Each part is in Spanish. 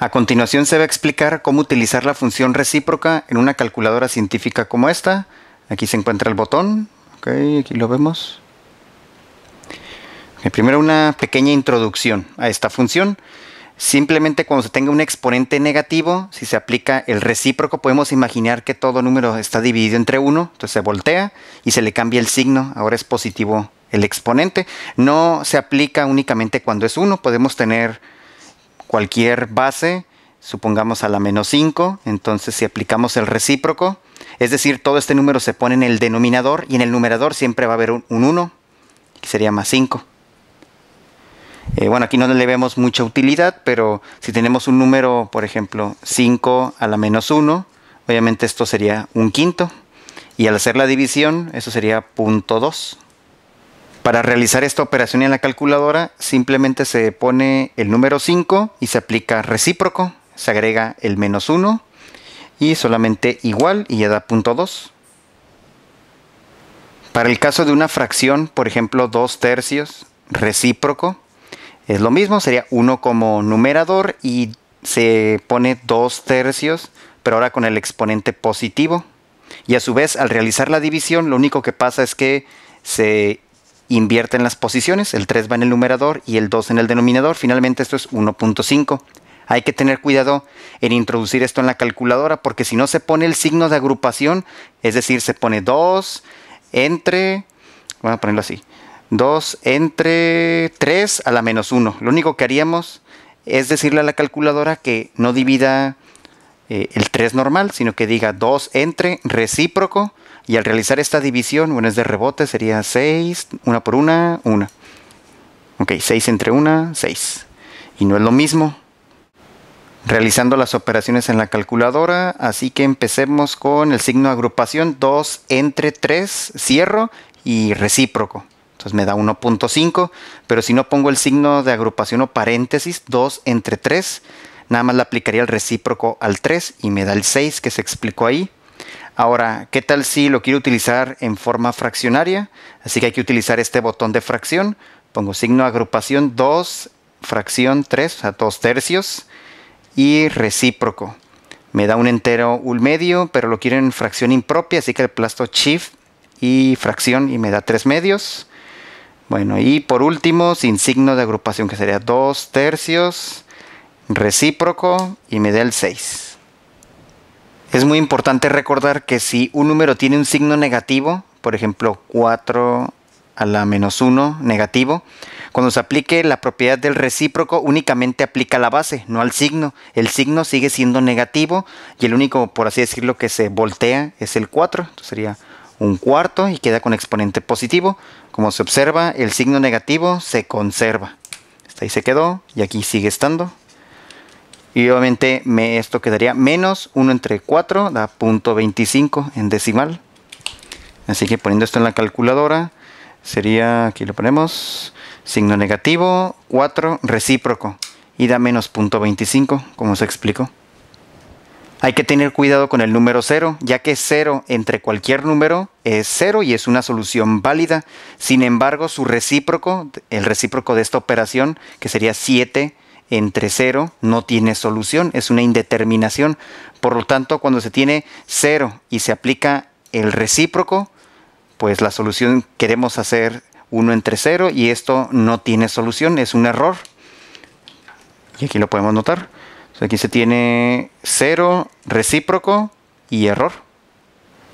A continuación se va a explicar cómo utilizar la función recíproca en una calculadora científica como esta. Aquí se encuentra el botón. Ok, aquí lo vemos. primero una pequeña introducción a esta función. Simplemente cuando se tenga un exponente negativo, si se aplica el recíproco, podemos imaginar que todo número está dividido entre 1, entonces se voltea y se le cambia el signo, ahora es positivo el exponente. No se aplica únicamente cuando es 1, podemos tener cualquier base, supongamos a la menos 5, entonces si aplicamos el recíproco, es decir, todo este número se pone en el denominador y en el numerador siempre va a haber un 1, que sería más 5. Eh, bueno, aquí no le vemos mucha utilidad, pero si tenemos un número, por ejemplo, 5 a la menos 1, obviamente esto sería un quinto. Y al hacer la división, eso sería punto 2. Para realizar esta operación en la calculadora, simplemente se pone el número 5 y se aplica recíproco, se agrega el menos 1 y solamente igual y ya da punto 2. Para el caso de una fracción, por ejemplo 2 tercios, recíproco, es lo mismo, sería 1 como numerador y se pone 2 tercios, pero ahora con el exponente positivo. Y a su vez, al realizar la división, lo único que pasa es que se invierten las posiciones, el 3 va en el numerador y el 2 en el denominador, finalmente esto es 1.5. Hay que tener cuidado en introducir esto en la calculadora porque si no se pone el signo de agrupación, es decir, se pone 2 entre, vamos a ponerlo así, 2 entre 3 a la menos 1. Lo único que haríamos es decirle a la calculadora que no divida eh, el 3 normal, sino que diga 2 entre recíproco y al realizar esta división, bueno, es de rebote, sería 6, 1 por 1, 1. Ok, 6 entre 1, 6. Y no es lo mismo realizando las operaciones en la calculadora, así que empecemos con el signo de agrupación 2 entre 3, cierro y recíproco. Entonces me da 1.5, pero si no pongo el signo de agrupación o paréntesis 2 entre 3, nada más le aplicaría el recíproco al 3 y me da el 6 que se explicó ahí. Ahora, ¿qué tal si lo quiero utilizar en forma fraccionaria? Así que hay que utilizar este botón de fracción. Pongo signo agrupación 2, fracción 3, o sea, 2 tercios, y recíproco. Me da un entero, un medio, pero lo quiero en fracción impropia, así que le aplasto shift y fracción y me da 3 medios. Bueno, y por último, sin signo de agrupación, que sería 2 tercios, recíproco y me da el 6. Es muy importante recordar que si un número tiene un signo negativo, por ejemplo 4 a la menos 1 negativo, cuando se aplique la propiedad del recíproco únicamente aplica a la base, no al signo. El signo sigue siendo negativo y el único, por así decirlo, que se voltea es el 4. Entonces sería un cuarto y queda con exponente positivo. Como se observa, el signo negativo se conserva. ahí se quedó y aquí sigue estando. Y obviamente esto quedaría menos 1 entre 4, da 0.25 en decimal. Así que poniendo esto en la calculadora, sería, aquí lo ponemos, signo negativo, 4, recíproco, y da menos 0.25, como se explicó. Hay que tener cuidado con el número 0, ya que 0 entre cualquier número es 0 y es una solución válida. Sin embargo, su recíproco, el recíproco de esta operación, que sería 7, entre cero no tiene solución, es una indeterminación. Por lo tanto, cuando se tiene cero y se aplica el recíproco, pues la solución queremos hacer 1 entre 0 y esto no tiene solución, es un error. Y aquí lo podemos notar. aquí se tiene 0, recíproco y error.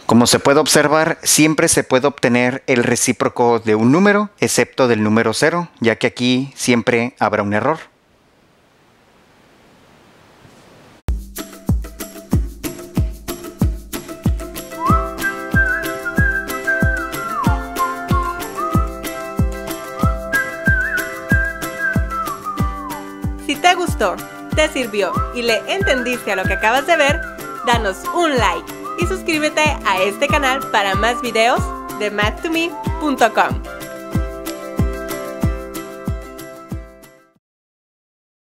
Como se puede observar, siempre se puede obtener el recíproco de un número, excepto del número 0, ya que aquí siempre habrá un error. Si te gustó, te sirvió y le entendiste a lo que acabas de ver, danos un like y suscríbete a este canal para más videos de mathtoMe.com.